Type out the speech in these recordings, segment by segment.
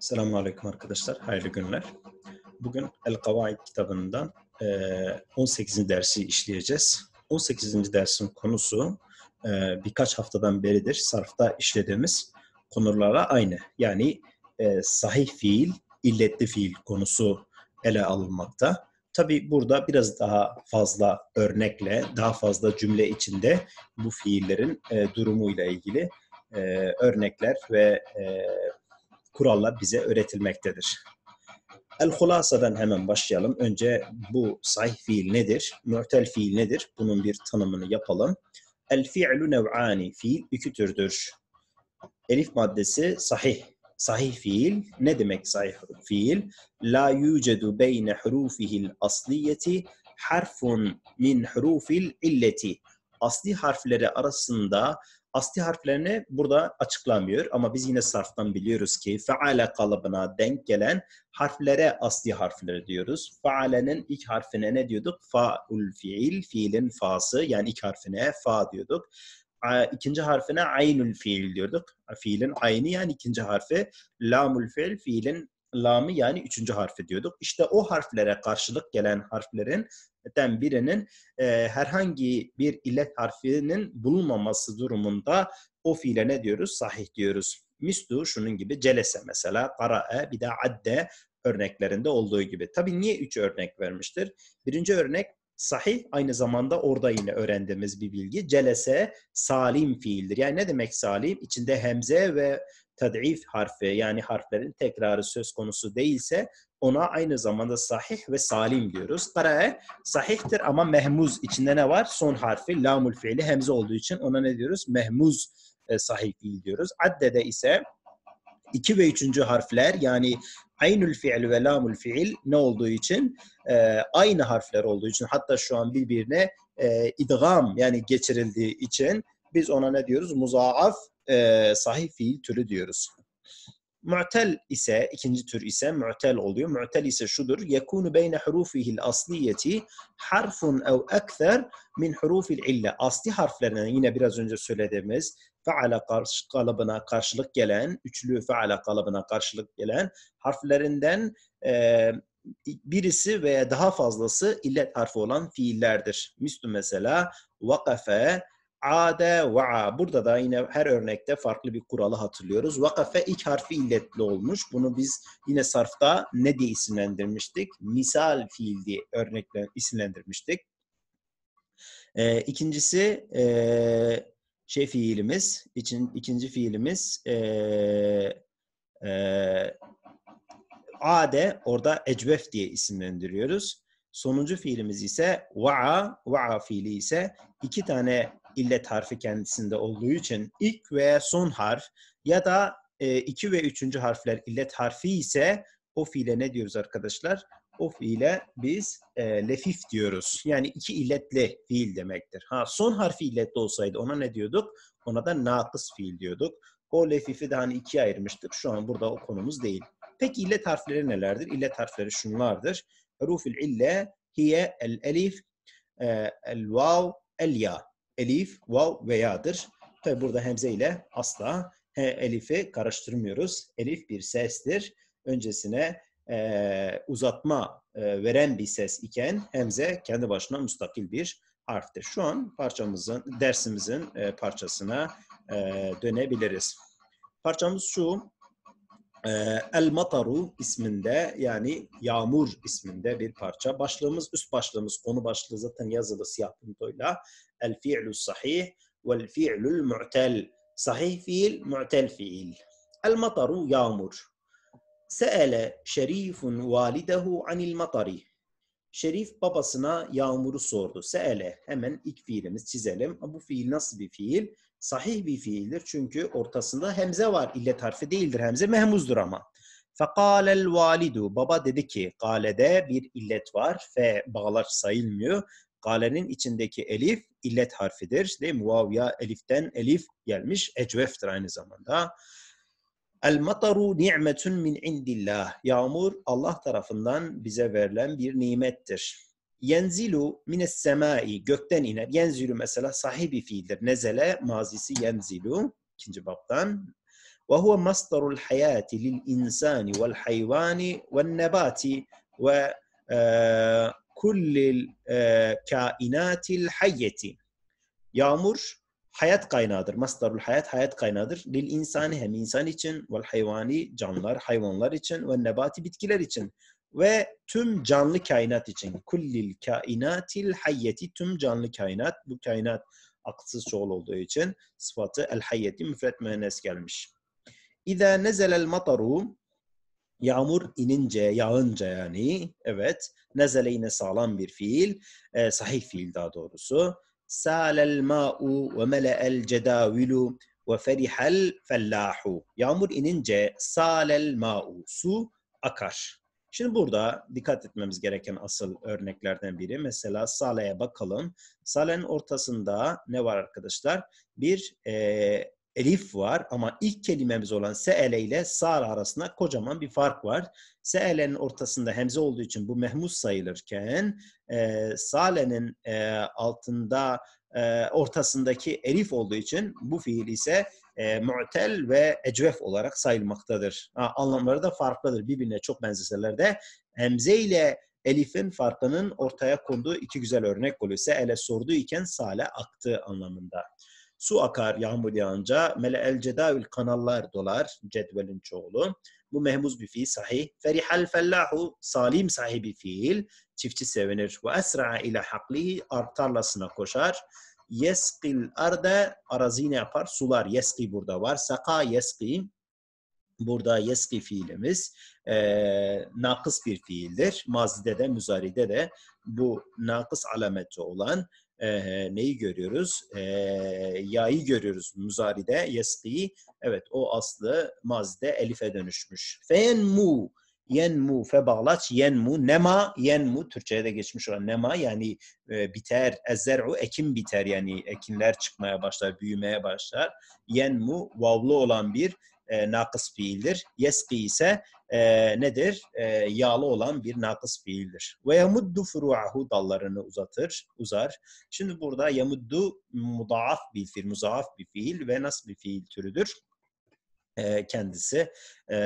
Selamun Aleyküm arkadaşlar. Hayırlı günler. Bugün El Kavaid kitabından 18. E, dersi işleyeceğiz. 18. dersin konusu e, birkaç haftadan beridir sarfta işlediğimiz konulara aynı. Yani e, sahih fiil, illetli fiil konusu ele alınmakta. Tabi burada biraz daha fazla örnekle, daha fazla cümle içinde bu fiillerin durumuyla ilgili örnekler ve kurallar bize öğretilmektedir. El-Hulasa'dan hemen başlayalım. Önce bu sahih fiil nedir? Mu'tel fiil nedir? Bunun bir tanımını yapalım. El-fi'lu nev'ani. Fiil iki türdür. Elif maddesi sahih. Sahih fiil. Ne demek sahih fiil? La yucedu beyne hurufihil asliyeti harfun min hurufil illeti. Asli harfleri arasında Asli harflerini burada açıklamıyor ama biz yine sarftan biliyoruz ki feale kalıbına denk gelen harflere asli harfleri diyoruz. Faalenin ilk harfine ne diyorduk? Faul fiil, fiilin fası yani ilk harfine fa diyorduk. İkinci harfine aynül fiil diyorduk. Fiilin ayni yani ikinci harfi. Lamul fiil, fiilin lamı yani üçüncü harfi diyorduk. İşte o harflere karşılık gelen harflerin den birinin e, herhangi bir illet harfinin bulunmaması durumunda o fiile ne diyoruz? Sahih diyoruz. Mislu şunun gibi celese mesela, karae bir de adde örneklerinde olduğu gibi. tabi niye üç örnek vermiştir? Birinci örnek sahih aynı zamanda orada yine öğrendiğimiz bir bilgi. Celese salim fiildir. Yani ne demek salim? İçinde hemze ve tad'if harfi yani harflerin tekrarı söz konusu değilse ona aynı zamanda sahih ve salim diyoruz. Karae sahihtir ama mehmuz. içinde ne var? Son harfi lamul fiili hemze olduğu için ona ne diyoruz? Mehmuz e, sahih değil diyoruz. Addede ise iki ve üçüncü harfler yani aynül fiil ve lamul fiil ne olduğu için e, aynı harfler olduğu için hatta şu an birbirine e, idgam yani geçirildiği için biz ona ne diyoruz? Muzaaf e, sahih fiil türü diyoruz. Mu'tel ise, ikinci tür ise mu'tel oluyor. Mu'tel ise şudur. Yekunu beyne hurufihil asliyeti harfun ev ekser min hurufil ille. Asli harflerine yine biraz önce söylediğimiz faala kalıbına karşılık gelen, üçlü faala kalıbına karşılık gelen harflerinden e, birisi veya daha fazlası illet harfi olan fiillerdir. Müslü mesela vakafe, ade va'a. Burada da yine her örnekte farklı bir kuralı hatırlıyoruz. Vakafe ilk harfi illetli olmuş. Bunu biz yine sarfta ne diye isimlendirmiştik? Misal fiil diye örnekle isimlendirmiştik. Ee, ikincisi e, şey fiilimiz, için, ikinci fiilimiz e, e, ade orada ecvef diye isimlendiriyoruz. Sonuncu fiilimiz ise va'a, va'a fiili ise iki tane illet harfi kendisinde olduğu için ilk ve son harf ya da e, iki ve üçüncü harfler illet harfi ise o fiile ne diyoruz arkadaşlar? O fiile biz e, lefif diyoruz. Yani iki illetli fiil demektir. Ha son harfi illetli olsaydı ona ne diyorduk? Ona da nakıs fiil diyorduk. O lefifi de hani ikiye ayırmıştık. Şu an burada o konumuz değil. Peki illet harfleri nelerdir? İllet harfleri şunlardır. Rufil ille hiye el elif e, el vav el ya elif, vav veyadır. ya'dır. Tabi burada hemze ile asla he, elifi karıştırmıyoruz. Elif bir sestir. Öncesine e, uzatma e, veren bir ses iken hemze kendi başına müstakil bir harftir. Şu an parçamızın, dersimizin e, parçasına e, dönebiliriz. Parçamız şu, ee, El Mataru isminde yani Yağmur isminde bir parça. Başlığımız, üst başlığımız, konu başlığı zaten yazılı siyah puntoyla. El fi'lu sahih vel fi'lul mu'tel. Sahih fiil, mu'tel fiil. El Mataru yağmur. Se'ele şerifun validehu anil matari. Şerif babasına yağmuru sordu. Se'ele hemen ilk fiilimiz çizelim. Bu fiil nasıl bir fiil? sahih bir fiildir. Çünkü ortasında hemze var. İllet harfi değildir. Hemze mehmuzdur ama. Fekalel validu. Baba dedi ki galede bir illet var. Fe bağlar sayılmıyor. Galenin içindeki elif illet harfidir. Değil mi? Vav ya eliften elif gelmiş. Ecveftir aynı zamanda. El mataru ni'metun min indillah. Yağmur Allah tarafından bize verilen bir nimettir yenzilu mines semai gökten iner. Yenzilu mesela sahibi fiildir. Nezele mazisi yenzilu ikinci baptan. Ve huve masdarul hayati lil insani vel hayvani vel nebati ve e, kullil e, kainatil hayyeti. Yağmur hayat kaynağıdır. Masdarul hayat hayat kaynağıdır. Lil insani hem insan için vel hayvani canlılar, hayvanlar için ve nebati bitkiler için ve tüm canlı kainat için kullil kainatil hayyeti tüm canlı kainat bu kainat aksız çoğul olduğu için sıfatı el hayyeti müfret mühennes gelmiş. İza nezelel mataru yağmur inince, yağınca yani evet nezele yine sağlam bir fiil, e, sahih fiil daha doğrusu. Sâlel ma'u ve mele'el cedavilu ve ferihel fellahu. Yağmur inince sâlel ma'u su akar. Şimdi burada dikkat etmemiz gereken asıl örneklerden biri mesela "sale"ye bakalım. "Sale"nin ortasında ne var arkadaşlar? Bir e, elif var ama ilk kelimemiz olan se'ele ile sara arasında kocaman bir fark var. Se'ele'nin ortasında hemze olduğu için bu mehmus sayılırken e, sale'nin e, altında e, ortasındaki elif olduğu için bu fiil ise e, mu'tel ve ecvef olarak sayılmaktadır. Ha, anlamları da farklıdır. Birbirine çok benzeseler de hemze ile elifin farkının ortaya konduğu iki güzel örnek oluyor. Se ele sorduğu iken sale aktı anlamında. Su akar yağmur yağınca mele el cedavül kanallar dolar cedvelin çoğulu. Bu mehmuz bir fiil sahih. Ferihal fellahu salim sahibi fiil. Çiftçi sevinir. Ve esra ile haklihi artarlasına koşar yeskil arda arazi ne yapar? Sular. Yeski burada var. Saka yeski burada yeski fiilimiz e, nakıs bir fiildir. Mazide de müzaride de bu nakıs alameti olan e, neyi görüyoruz? E, yayı görüyoruz müzaride yeski. Evet o aslı mazide elife dönüşmüş. Fen mu yenmu febağlaç yenmu nema yenmu Türkçe'ye de geçmiş olan nema yani e, biter o, ekim biter yani ekinler çıkmaya başlar büyümeye başlar yenmu vavlu olan bir e, nakıs fiildir yeski ise e, nedir e, yağlı olan bir nakıs fiildir ve yamuddu furuahu dallarını uzatır uzar şimdi burada yamuddu mudaaf bir fiil muzaaf bir fiil ve nasıl bir fiil türüdür e, kendisi e,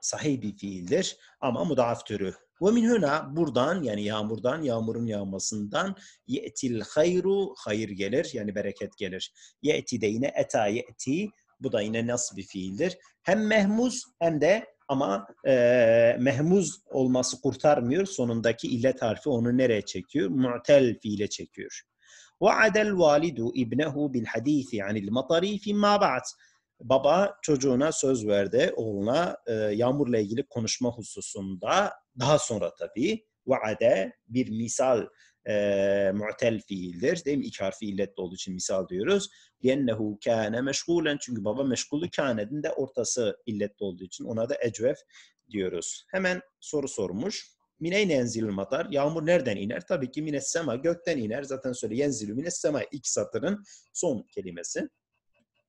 sahih bir fiildir ama mudaaf türü. Ve min huna buradan yani yağmurdan, yağmurun yağmasından ye'til hayru hayır gelir yani bereket gelir. Ye'ti de yine eta ye'ti bu da yine nasıl bir fiildir. Hem mehmuz hem de ama e, mehmuz olması kurtarmıyor. Sonundaki illet harfi onu nereye çekiyor? Mu'tel fiile çekiyor. وعد الوالد ابنه بالحديث عن المطر فيما بعد baba çocuğuna söz verdi, oğluna e, yağmurla ilgili konuşma hususunda daha sonra tabii vaade bir misal e, mu'tel fiildir. Değil mi? İki harfi illetli olduğu için misal diyoruz. Yennehu kâne meşgulen. Çünkü baba meşgulü kânedin de ortası illet olduğu için ona da ecvef diyoruz. Hemen soru sormuş. Mine enzilül matar. Yağmur nereden iner? Tabii ki mine sema gökten iner. Zaten söyle yenzilü mines sema ilk satırın son kelimesi.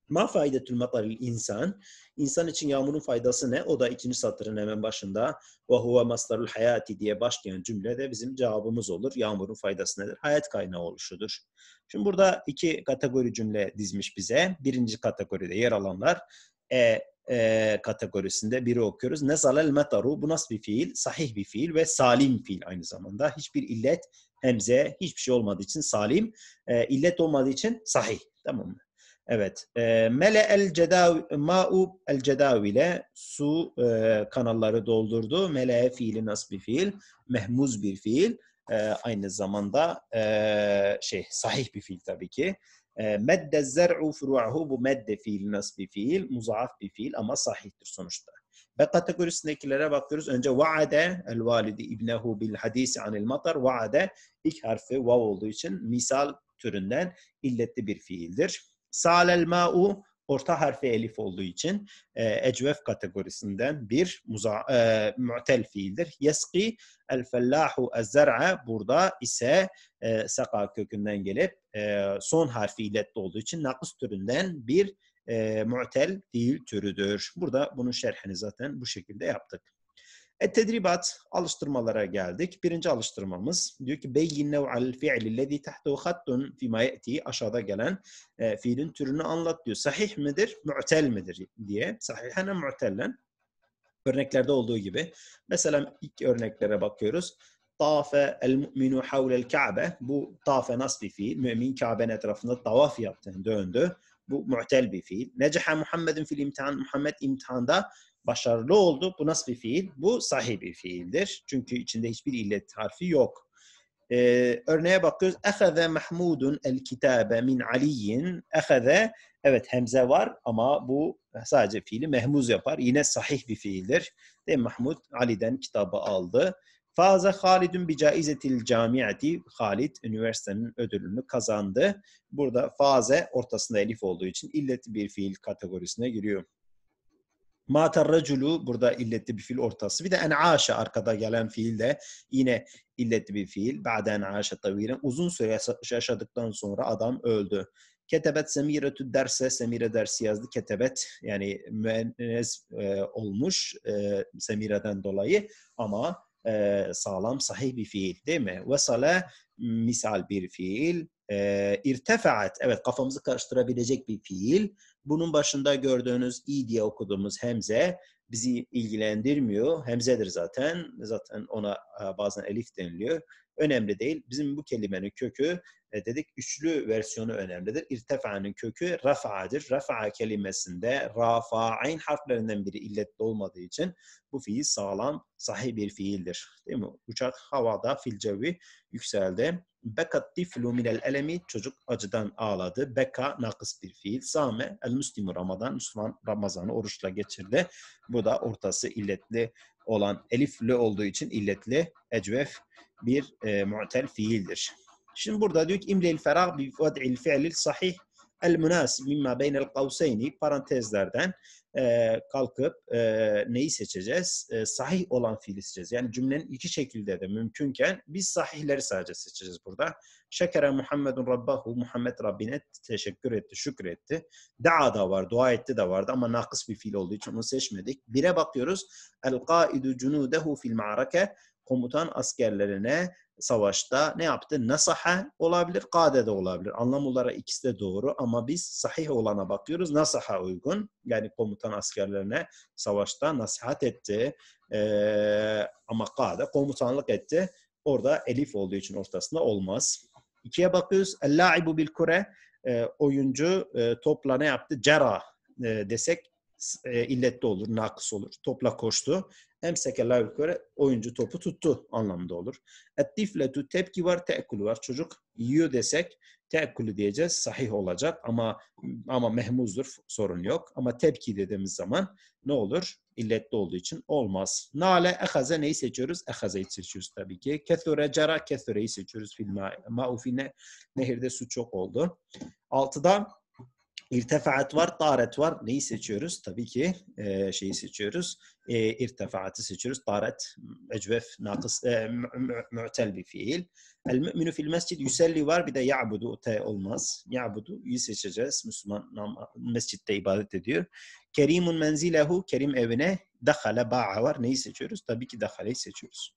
Ma faydetül mataril insan? İnsan için yağmurun faydası ne? O da ikinci satırın hemen başında. Ve huve mastarul hayati diye başlayan cümlede bizim cevabımız olur. Yağmurun faydası nedir? Hayat kaynağı oluşudur. Şimdi burada iki kategori cümle dizmiş bize. Birinci kategoride yer alanlar e, e, kategorisinde biri okuyoruz. Nezalel metaru bu nasıl bir fiil? Sahih bir fiil ve salim fiil aynı zamanda. Hiçbir illet, hemze, hiçbir şey olmadığı için salim. E, illet olmadığı için sahih. Tamam mı? Evet. E, Mele el cedav ma'u el cedav ile su e, kanalları doldurdu. Mele fiili nasıl fiil? Mehmuz bir fiil. E, aynı zamanda e, şey sahih bir fiil tabii ki. E, medde zer'u furu'ahu bu medde fiili nasıl fiil? Muzaaf bir fiil ama sahihtir sonuçta. Ve kategorisindekilere bakıyoruz. Önce vaade el validi ibnehu bil hadisi anil matar. Vaade ilk harfi vav olduğu için misal türünden illetli bir fiildir. Salel ma'u orta harfi elif olduğu için e, ecvef kategorisinden bir muza, e, mu'tel fiildir. Yeski el fellahu ez burada ise e, saka kökünden gelip e, son harfi illet olduğu için nakıs türünden bir e, mu'tel değil türüdür. Burada bunun şerhini zaten bu şekilde yaptık. E, tedribat, alıştırmalara geldik. Birinci alıştırmamız diyor ki beyyin nev'al fi'li lezi tahtu hattun fima ye'ti aşağıda gelen e, fiilin türünü anlat diyor. Sahih midir, mu'tel midir diye. Sahihene mu'tellen. Örneklerde olduğu gibi. Mesela ilk örneklere bakıyoruz. Tafe el mu'minu havlel ka'be. Bu tafe nasıl bir fiil? Mümin Kabe'nin etrafında tavaf yaptı, döndü. Bu mu'tel bir fiil. Necehe Muhammed'in fil imtihan. Muhammed imtihanda Başarılı oldu. Bu nasıl bir fiil? Bu sahih bir fiildir. Çünkü içinde hiçbir illet harfi yok. Ee, örneğe bakıyoruz. Ehaze Mahmudun el kitabe min Aliyin. Ehaze evet hemze var ama bu sadece fiili mehmuz yapar. Yine sahih bir fiildir. De Mahmud Ali'den kitabı aldı. Faze Halidun bi caizetil camiati. Halid üniversitenin ödülünü kazandı. Burada faze ortasında elif olduğu için illet bir fiil kategorisine giriyor. Mater raculu burada illetli bir fiil ortası. Bir de en aşa arkada gelen fiil de yine illetli bir fiil. Ba'de en aşa tavilen. Uzun süre yaşadıktan sonra adam öldü. Ketebet semiretü derse, semire dersi yazdı. Ketebet yani müennes e, olmuş e, semireden dolayı ama e, sağlam sahih bir fiil değil mi? Vesale misal bir fiil. E, irtefaat evet kafamızı karıştırabilecek bir fiil. Bunun başında gördüğünüz i diye okuduğumuz hemze bizi ilgilendirmiyor. Hemzedir zaten. Zaten ona e, bazen elif deniliyor. Önemli değil. Bizim bu kelimenin kökü e, dedik üçlü versiyonu önemlidir. İrtefa'nın kökü rafa'dır. Rafa kelimesinde rafa rafa'in harflerinden biri illetli olmadığı için bu fiil sağlam, sahih bir fiildir. Değil mi? Uçak havada filcevi yükseldi. Beka tiflu minel elemi çocuk acıdan ağladı. Beka nakıs bir fiil. Same el müslimu ramadan Müslüman Ramazan'ı oruçla geçirdi. Bu da ortası illetli olan elifli olduğu için illetli ecvef bir e, mu'tel fiildir. Şimdi burada diyor ki imlil ferah bi vad'il fi'lil sahih el münasib mimma beynel kavseyni parantezlerden e, kalkıp e, neyi seçeceğiz? E, sahih olan fiili seçeceğiz. Yani cümlenin iki şekilde de mümkünken biz sahihleri sadece seçeceğiz burada. Şekere Muhammedun Rabbahu Muhammed Rabbine teşekkür etti, şükretti. etti. Da'a da var, dua etti de vardı ama nakıs bir fiil olduğu için onu seçmedik. Bire bakıyoruz. El qaidu cunudehu fil ma'rake komutan askerlerine savaşta ne yaptı? Nasaha olabilir, kade de olabilir. Anlam olarak ikisi de doğru ama biz sahih olana bakıyoruz. Nasaha uygun. Yani komutan askerlerine savaşta nasihat etti. Ee, ama kade komutanlık etti. Orada elif olduğu için ortasında olmaz. İkiye bakıyoruz. El-la'ibu bil kure. E, oyuncu e, topla ne yaptı? Cera e, desek e, illette olur, nakıs olur. Topla koştu. Emseke la yukarı oyuncu topu tuttu anlamında olur. Ettifletu tepki var, te'kulu var. Çocuk yiyor desek te'kulu diyeceğiz. Sahih olacak ama ama mehmuzdur sorun yok. Ama tepki dediğimiz zaman ne olur? İlletli olduğu için olmaz. Nale ehaze neyi seçiyoruz? Ehazeyi seçiyoruz tabii ki. Kethore cara kethoreyi seçiyoruz. Filma maufine nehirde su çok oldu. Altıda İrtefaat var, taret var. Neyi seçiyoruz? Tabii ki e, şeyi seçiyoruz. E, irtefaatı seçiyoruz. Taret, ecvef, nakıs, e, mu'tel bir fiil. El mü'minu fil mescid yüselli var. Bir de ya'budu, te olmaz. Ya'budu, yüz seçeceğiz. Müslüman nam mescitte ibadet ediyor. Kerimun menzilehu, kerim evine. Dahale, ba'a var. Neyi seçiyoruz? Tabii ki dahaleyi seçiyoruz.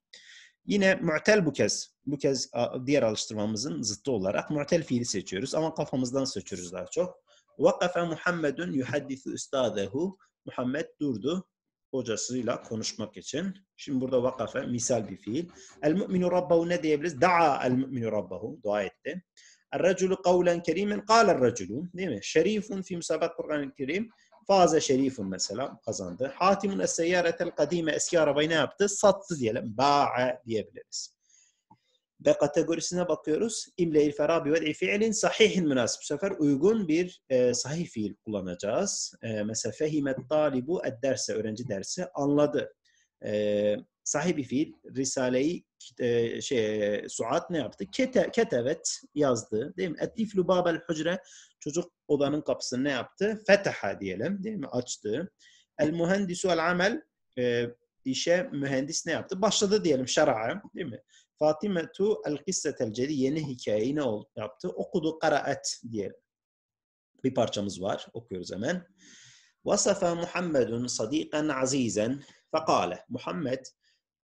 Yine mu'tel bu kez. Bu kez diğer alıştırmamızın zıttı olarak mu'tel fiili seçiyoruz. Ama kafamızdan seçiyoruz daha çok. Vakafe Muhammedun yuhaddithu üstadehu. Muhammed durdu hocasıyla konuşmak için. Şimdi burada vakafe misal bir fiil. El mu'minu rabbahu ne diyebiliriz? Da'a el mu'minu rabbahu. Dua etti. الرجل قولا كريما قال الرجل değil mi? Şerifun fi musabat Kur'an-ı Kerim. Faze şerifun mesela kazandı. Hatimun es-seyyaretel kadime eski arabayı ne yaptı? Sattı diyelim. Ba'a diyebiliriz. B kategorisine bakıyoruz. İmle-i ferabi ve fiilin sahihin münasip. Bu sefer uygun bir e, sahih fiil kullanacağız. E, mesela fehimet talibu ed derse, öğrenci dersi anladı. E, sahibi fiil, Risale-i e, şey, e, Suat ne yaptı? Kete, ketevet yazdı. Değil mi? Etiflu babel hücre çocuk odanın kapısını ne yaptı? Fetaha diyelim. Değil mi? Açtı. El mühendisu el amel e, işe mühendis ne yaptı? Başladı diyelim şer'a. Değil mi? Fatimetu el kissetel cedi yeni hikayeyi ne ol, yaptı? Okudu karaat diye bir parçamız var. Okuyoruz hemen. Vasafa Muhammedun sadiqan azizen fekale. Muhammed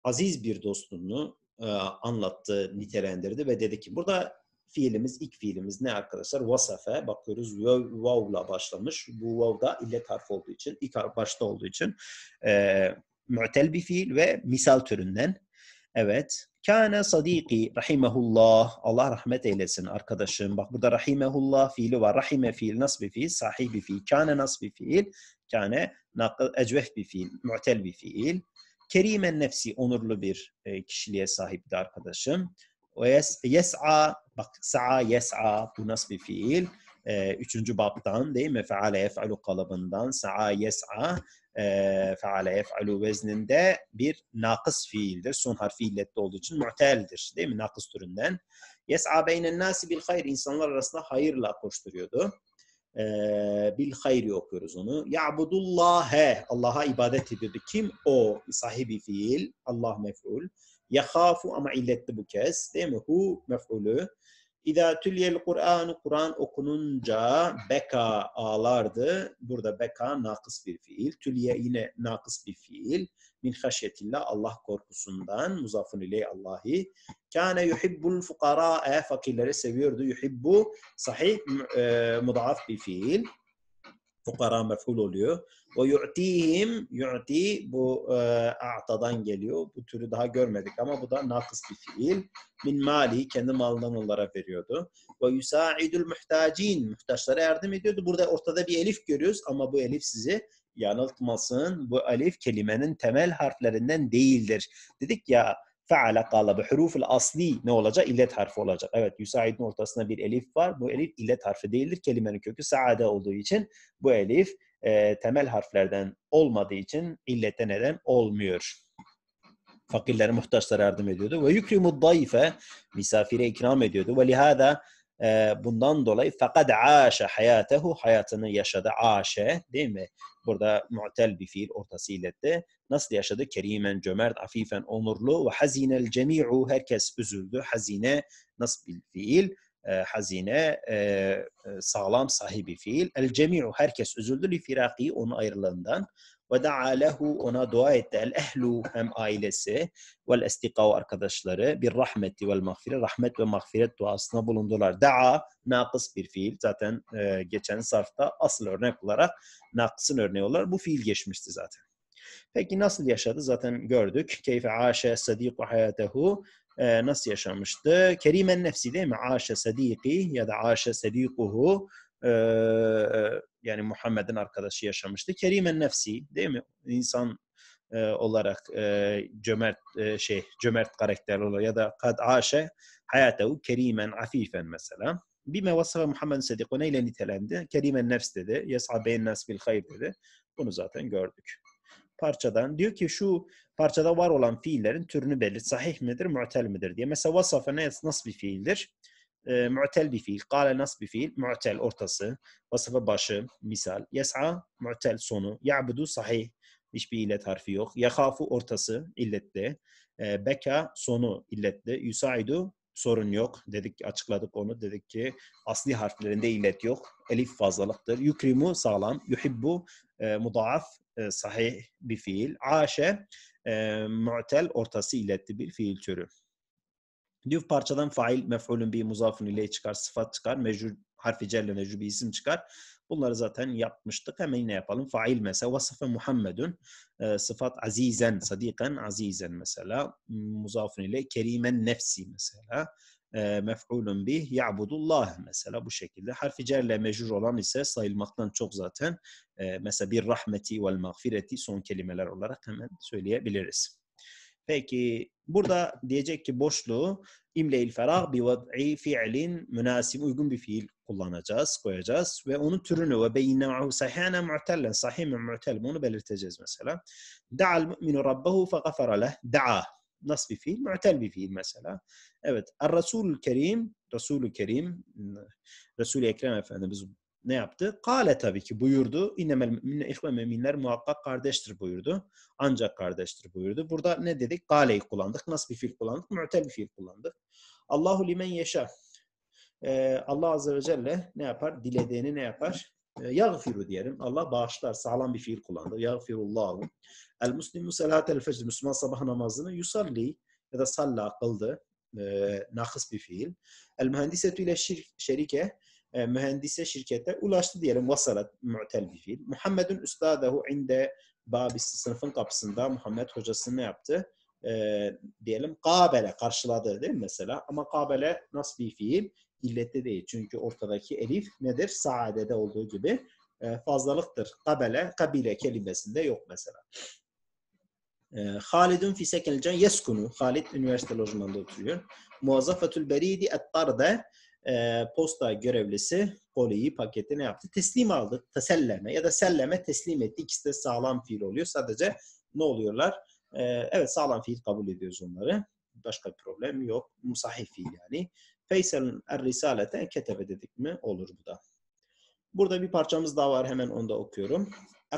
aziz bir dostunu e, anlattı, nitelendirdi ve dedi ki burada fiilimiz, ilk fiilimiz ne arkadaşlar? Vasafe bakıyoruz vavla başlamış. Bu vavda illet harfi olduğu için, ilk harf başta olduğu için e, mü'tel bir fiil ve misal türünden. Evet. Kâne sadiki rahimehullah. Allah rahmet eylesin arkadaşım. Bak burada rahimehullah fiili var. Rahime fiil nasıl bir fiil? Sahih bir fiil. Kâne nasıl bir fiil? Kâne ecveh bir fiil. Mu'tel bir fiil. Kerimen nefsi onurlu bir e, kişiliğe sahipti arkadaşım. Yes'a, bak sa'a yes'a bu nasıl bir fiil? E, üçüncü baptan değil mi? Feale yef'alu kalıbından sa'a yes'a e, feale yef'alu vezninde bir nakıs fiildir. Son harfi illette olduğu için mu'teldir. Değil mi? Nakıs türünden. Yes'a beynen nasi bil hayr. insanlar arasında hayırla koşturuyordu. E, bil hayri okuyoruz onu. Ya'budullâhe. Allah'a ibadet ediyordu. Kim? O. Sahibi fiil. Allah mef'ul. Yehâfu ama illetli bu kez. Değil mi? Hu mef'ulü. İda tüliyel Kur'an, Kur'an okununca beka ağlardı. Burada beka nakıs bir fiil. Tüliye yine nakıs bir fiil. Min haşyetillah Allah korkusundan. Muzafun iley Allahi. Kâne yuhibbul fukara'e fakirleri seviyordu. Yuhibbu sahih e, mudaaf bir fiil fukara mef'ul oluyor. Ve yu'tihim yu'ti bu e, a'tadan geliyor. Bu türü daha görmedik ama bu da nakıs bir fiil. Min mali kendi malından onlara veriyordu. Ve yusaidul muhtacin muhtaçlara yardım ediyordu. Burada ortada bir elif görüyoruz ama bu elif sizi yanıltmasın. Bu elif kelimenin temel harflerinden değildir. Dedik ya Feala kala bu huruful asli ne olacak? İllet harfi olacak. Evet Yusaid'in ortasında bir elif var. Bu elif illet harfi değildir. Kelimenin kökü saade olduğu için bu elif e, temel harflerden olmadığı için illete neden olmuyor. Fakirlere, muhtaçlara yardım ediyordu. Ve yükrimu dayfe misafire ikram ediyordu. Ve lihada bundan dolayı fakat aşe hayatehu hayatını yaşadı. Aşe değil mi? Burada mu'tel bir fiil orta silette. Nasıl yaşadı? Kerimen, cömert, afifen, onurlu ve hazinel cemi'u. Herkes üzüldü. Hazine nasıl bir fiil? Ee, hazine e, e, sağlam sahibi fiil. El cemi'u herkes üzüldü li firaki onun ayrılığından ve da'a lehu ona dua etti el ehlu hem ailesi vel estika arkadaşları bir rahmeti vel mağfire rahmet ve mağfiret duasına bulundular. Da'a nakıs bir fiil. Zaten e, geçen sarfta asıl örnek olarak nakısın örneği olarak bu fiil geçmişti zaten. Peki nasıl yaşadı? Zaten gördük. Keyfe aşe sadiku hayatehu e, nasıl yaşamıştı? Kerimen nefsi değil mi? Aşe sadiki ya da aşe sadikuhu yani Muhammed'in arkadaşı yaşamıştı. Kerimen nefsi değil mi? İnsan e, olarak e, cömert e, şey cömert karakter olur ya da kad aşe hayatahu kerimen afifen mesela. Bime vasafa Muhammed Sediku neyle nitelendi? Kerimen nefs dedi. Yes'a beyn nas bil hayr dedi. Bunu zaten gördük. Parçadan diyor ki şu parçada var olan fiillerin türünü belirli. Sahih midir, mu'tel midir diye. Mesela vasafa ne, nasıl bir fiildir? e, mu'tel bir fiil. Kale nasıl bir fiil? Mu'tel ortası, vasıfı başı, misal. Yes'a mu'tel sonu. Ya'budu sahih. Hiçbir illet harfi yok. Yekafu ortası illetli. E, beka sonu illetli. Yusaidu sorun yok. Dedik açıkladık onu. Dedik ki asli harflerinde illet yok. Elif fazlalıktır. Yukrimu sağlam. Yuhibbu e, mudaaf e, sahih bir fiil. Aşe e, mu'tel ortası illetli bir fiil türü. Div parçadan fail mef'ulün bi muzafun ile çıkar, sıfat çıkar, mecrur harfi cerle mecrur bir isim çıkar. Bunları zaten yapmıştık. Hemen yine yapalım. Fail mesela vasıfe Muhammedun e, sıfat azizen, sadiken azizen mesela. Muzafun ile kerimen nefsi mesela. E, mef'ulun bih ya'budullah mesela bu şekilde. Harfi cerle mecrur olan ise sayılmaktan çok zaten e, mesela bir rahmeti vel mağfireti son kelimeler olarak hemen söyleyebiliriz. Peki burada diyecek ki boşluğu imle-il ferah bi vad'i fi'lin münasim uygun bir fiil kullanacağız, koyacağız ve onun türünü ve beynehu sahihane mu'tellen sahih mi mu'tel mi onu belirteceğiz mesela. Da'al mu'minu rabbehu fe gafara leh. Da'a. Nasıl bir fiil? Mu'tel bir fiil mesela. Evet. Er Resul-ül Kerim Resul-ü Kerim Resul-i Ekrem Efendimiz ne yaptı? Kale tabii ki buyurdu. İnnemel müminler ihve müminler muhakkak kardeştir buyurdu. Ancak kardeştir buyurdu. Burada ne dedik? Kale'yi kullandık. Nasıl bir fiil kullandık? Mu'tel bir fiil kullandık. Allahu limen yeşa. Ee, Allah Azze ve Celle ne yapar? Dilediğini ne yapar? Ee, yağfiru diyelim. Allah bağışlar. Sağlam bir fiil kullandı. Yağfirullahu. El muslimu selatel fecr. Müslüman sabah namazını yusalli ya da salla kıldı. Ee, nakıs bir fiil. El mühendisetü ile şirk, şerike e, mühendise şirkete ulaştı diyelim. Vasalat mu'tel bir fiil. Muhammedun üstadehu inde babis sınıfın kapısında Muhammed hocasını ne yaptı? E, diyelim kabele karşıladı değil mi mesela? Ama kabele nasıl bir fiil? İllette değil. Çünkü ortadaki elif nedir? Saadede olduğu gibi e, fazlalıktır. Kabele, kabile kelimesinde yok mesela. E, Halidun fi sekelcan yeskunu. Halid üniversite lojmanında oturuyor. Muazzafetül beridi ettarde e, posta görevlisi poliyi paketi ne yaptı? Teslim aldı. Teselleme ya da selleme teslim etti. İkisi de sağlam fiil oluyor. Sadece ne oluyorlar? E, evet sağlam fiil kabul ediyoruz onları. Başka bir problem yok. Musahih fiil yani. Feysel'in er-risalete ketebe dedik mi? Olur bu da. Burada bir parçamız daha var. Hemen onu da okuyorum.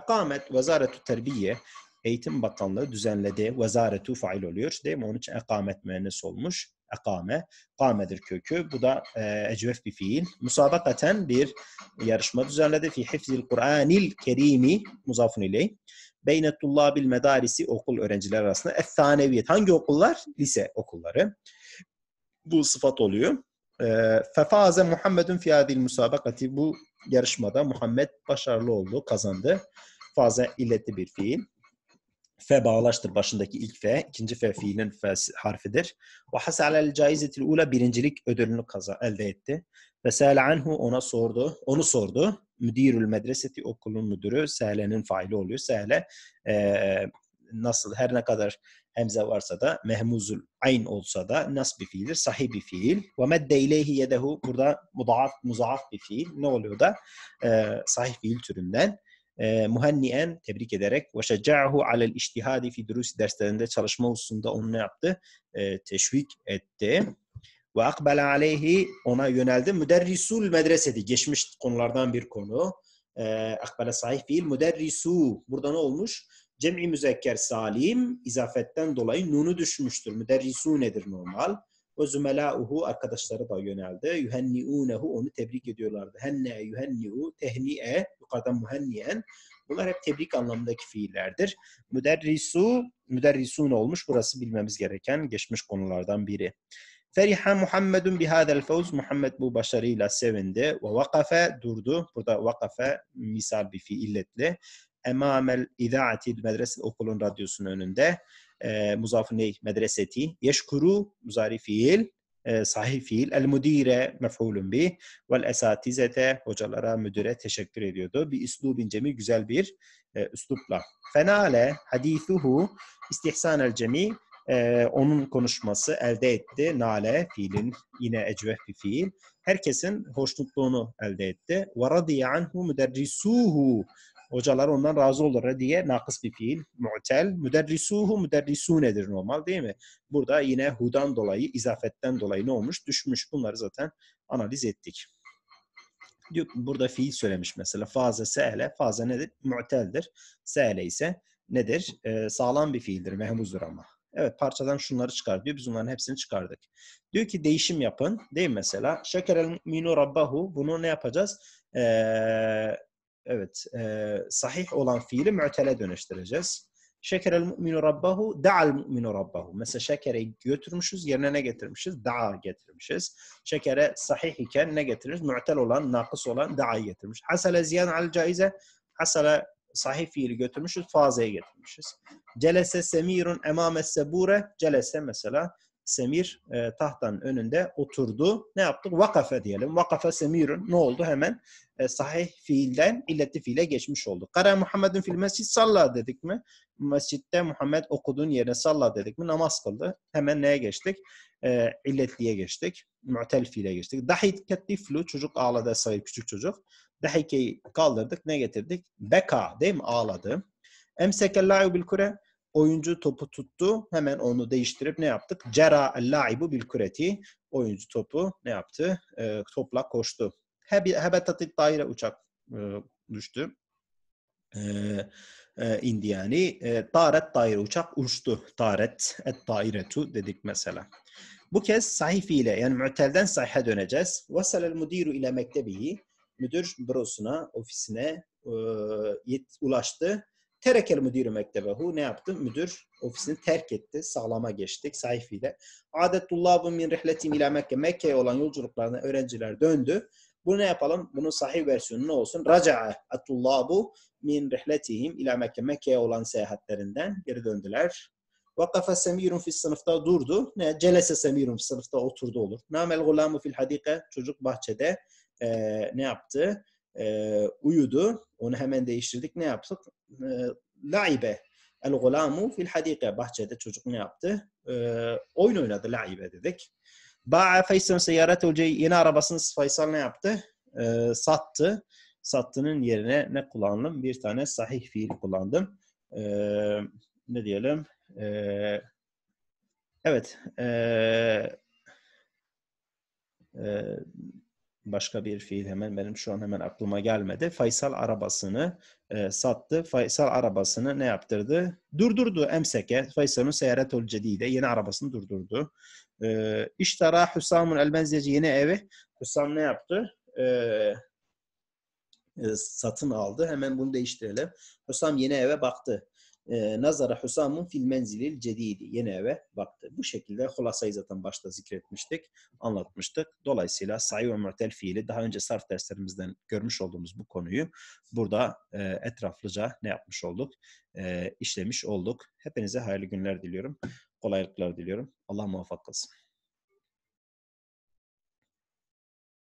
Ekamet vezaretu terbiye Eğitim Bakanlığı düzenledi. Vezaretu fail oluyor. Değil mi? Onun için ekamet mühendis olmuş. Ekame. Kamedir kökü. Bu da e, ecvef bir fiil. Musabakaten bir yarışma düzenledi. Fi hifzil Kur'anil kerimi muzafun ileyh. Beynetullah bil medarisi okul öğrenciler arasında. Eftaneviyet. Hangi okullar? Lise okulları. Bu sıfat oluyor. E, Fefaze Muhammedun fi adil musabakati. Bu yarışmada Muhammed başarılı oldu, kazandı. Faze illetli bir fiil. F bağlaştır başındaki ilk F, ikinci F fiilin F harfidir. Ve hasalel caizetil ula birincilik ödülünü kaza, elde etti. Ve sâle anhu ona sordu, onu sordu. Müdirül medreseti okulun müdürü, sâlenin faili oluyor. Sâle e, nasıl her ne kadar hemze varsa da mehmuzul ayn olsa da nasıl bir fiildir, sahih bir fiil. Ve medde ileyhi yedehu burada mudaaf, muzaaf bir fiil. Ne oluyor da? E, sahih fiil türünden e, muhenniyen tebrik ederek ve şeca'ahu alel iştihadi fi durus derslerinde çalışma hususunda onu ne yaptı? teşvik etti. Ve akbela aleyhi ona yöneldi. Müderrisul medresedi. Geçmiş konulardan bir konu. E, akbele sahih fiil müderrisu. Burada ne olmuş? Cem'i müzekker salim izafetten dolayı nunu düşmüştür. Müderrisu nedir normal? Ve zümelâuhu arkadaşları da yöneldi. Yuhenni'ûnehu onu tebrik ediyorlardı. Henne yuhenni'u tehni'e yukarıdan muhenni'en. Bunlar hep tebrik anlamındaki fiillerdir. Müderrisu, ne olmuş. Burası bilmemiz gereken geçmiş konulardan biri. Feriha Muhammedun bihadel fevz. Muhammed bu başarıyla sevindi. Ve vakafe durdu. Burada vakafe misal bir fiilletli. Emamel idaati medrese okulun radyosunun önünde. مضاف إليه مدرستي يشكر مضارع فيل sahih fiil. El müdire mef'ulun bih. Vel esatizete hocalara, müdüre teşekkür ediyordu. Bir üslubin cemi güzel bir e, üslupla. Fenale hadithuhu istihsan el cemi e, onun konuşması elde etti. Nale fiilin yine ecveh bir fiil. Herkesin hoşnutluğunu elde etti. Ve radiye anhu müderrisuhu Hocalar ondan razı olur diye nakıs bir fiil. Mu'tel. Müderrisuhu müderrisunedir normal değil mi? Burada yine hudan dolayı, izafetten dolayı ne olmuş? Düşmüş. Bunları zaten analiz ettik. Diyor, burada fiil söylemiş mesela. Faze se'le. Faze nedir? Mu'teldir. Se'le ise nedir? Ee, sağlam bir fiildir. Mehmuzdur ama. Evet parçadan şunları çıkar diyor. Biz bunların hepsini çıkardık. Diyor ki değişim yapın. Değil mi mesela? Şekerel minu rabbahu. Bunu ne yapacağız? Ee, Evet. E, sahih olan fiili mü'tele dönüştüreceğiz. Şekerel mu'minu rabbahu, da'al mu'minu rabbahu. Mesela şekereyi götürmüşüz, yerine ne getirmişiz? Da'a getirmişiz. Şekere sahih iken ne getiririz? Mu'tel olan, nakıs olan da'ayı getirmiş. Hasale ziyan al caize, hasale sahih fiili götürmüşüz, fazeye getirmişiz. Celese semirun emame sebure, celese mesela Semir e, tahtanın önünde oturdu. Ne yaptık? Vakafe diyelim. Vakafe Semir'in ne oldu? Hemen e, sahih fiilden illeti fiile geçmiş oldu. Kara Muhammed'in fil mescid salla dedik mi? Mescitte Muhammed okuduğun yerine salla dedik mi? Namaz kıldı. Hemen neye geçtik? E, illetliye geçtik. Mu'tel fiile geçtik. Dahike tiflu çocuk ağladı sayı küçük çocuk. Dahikeyi kaldırdık. Ne getirdik? Beka değil mi? Ağladı. Emseke la'u bil kure oyuncu topu tuttu. Hemen onu değiştirip ne yaptık? Cera laibu bil kureti. Oyuncu topu ne yaptı? E, topla koştu. Hebetatit Daire uçak e, düştü. E, e, e taret Daire uçak uçtu. Taret et Dairetu dedik mesela. Bu kez sahif ile yani mütelden sahihe döneceğiz. Veselel müdiru ile mektebihi. Müdür bürosuna, ofisine e, yet, ulaştı. Terekel müdürü mektebehu ne yaptı? Müdür ofisini terk etti. Sağlama geçtik sayfiyle. Adet tullabun min rihletim ila Mekke. Mekke'ye olan yolculuklarına öğrenciler döndü. Bunu ne yapalım? Bunun sahih versiyonu ne olsun? Raca'a at-tullabu min rihletihim ila Mekke. Mekke'ye olan seyahatlerinden geri döndüler. Vakafa semirun fis sınıfta durdu. Ne? Celese semirun sınıfta oturdu olur. Namel gulamu fil hadike. Çocuk bahçede e, ne yaptı? E, uyudu. Onu hemen değiştirdik. Ne yaptık? E, laibe. El gulamu fil hadike. Bahçede çocuk ne yaptı? E, oyun oynadı. Laibe dedik. Bağ Faysal'ın Feysal'ın seyaretehu yeni arabasını Faysal ne yaptı? E, sattı. Sattının yerine ne kullandım? Bir tane sahih fiil kullandım. E, ne diyelim? E, evet. E, başka bir fiil hemen benim şu an hemen aklıma gelmedi. Faysal arabasını e, sattı. Faysal arabasını ne yaptırdı? Durdurdu Emsek'e. Faysal'ın seyaret de yeni arabasını durdurdu. Ee, İştara Hüsam'ın Elbenzeci yeni evi. Hüsam ne yaptı? Ee, e, satın aldı. Hemen bunu değiştirelim. Hüsam yeni eve baktı. Ee, nazara Hüsam'ın fil menzilil cedidi. Yeni eve baktı. Bu şekilde hulasayı zaten başta zikretmiştik, anlatmıştık. Dolayısıyla sayı ve mürtel fiili daha önce sarf derslerimizden görmüş olduğumuz bu konuyu burada e, etraflıca ne yapmış olduk? E, işlemiş olduk. Hepinize hayırlı günler diliyorum kolaylıklar diliyorum. Allah muvaffak kılsın.